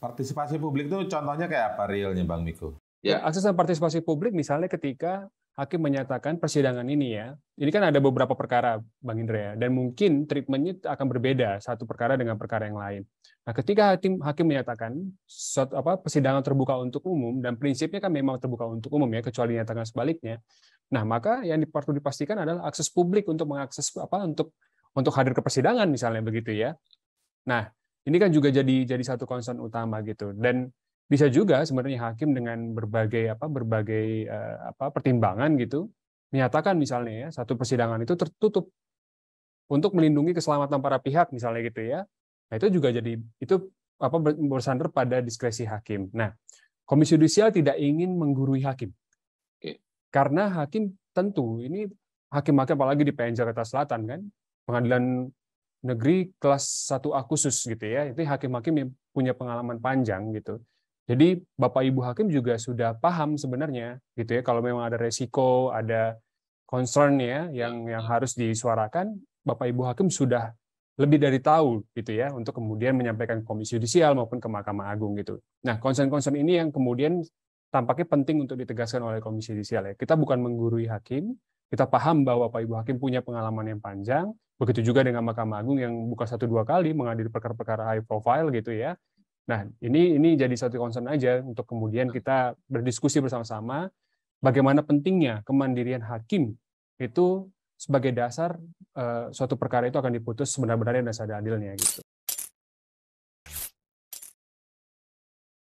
Partisipasi publik itu contohnya kayak apa realnya Bang Miko? Ya. ya, akses dan partisipasi publik misalnya ketika hakim menyatakan persidangan ini ya, ini kan ada beberapa perkara Bang Indra ya, dan mungkin treatmentnya akan berbeda satu perkara dengan perkara yang lain. Nah, ketika hakim, hakim menyatakan suatu, apa, persidangan terbuka untuk umum dan prinsipnya kan memang terbuka untuk umum ya, kecuali nyatakan sebaliknya. Nah, maka yang perlu dipastikan adalah akses publik untuk mengakses apa untuk untuk hadir ke persidangan misalnya begitu ya. Nah, ini kan juga jadi jadi satu concern utama gitu. Dan bisa juga sebenarnya hakim dengan berbagai apa berbagai uh, apa pertimbangan gitu menyatakan misalnya ya satu persidangan itu tertutup untuk melindungi keselamatan para pihak misalnya gitu ya. Nah, itu juga jadi itu apa bersandar pada diskresi hakim. Nah, Komisi Yudisial tidak ingin menggurui hakim. Karena hakim tentu ini hakim-hakim apalagi di PN Jakarta Selatan kan, pengadilan negeri kelas 1A khusus gitu ya. Itu hakim-hakim yang punya pengalaman panjang gitu. Jadi Bapak Ibu hakim juga sudah paham sebenarnya gitu ya kalau memang ada resiko, ada concern ya yang iya. yang harus disuarakan, Bapak Ibu hakim sudah lebih dari tahu gitu ya untuk kemudian menyampaikan Komisi Yudisial maupun ke Mahkamah Agung gitu. Nah, concern-concern ini yang kemudian tampaknya penting untuk ditegaskan oleh Komisi Yudisial ya. Kita bukan menggurui hakim, kita paham bahwa Pak Ibu Hakim punya pengalaman yang panjang, begitu juga dengan Mahkamah Agung yang buka satu dua kali mengadili perkara-perkara high profile gitu ya. Nah, ini ini jadi satu concern aja untuk kemudian kita berdiskusi bersama-sama bagaimana pentingnya kemandirian hakim itu sebagai dasar eh, suatu perkara itu akan diputus sebenar-benarnya dan seadil-adilnya gitu.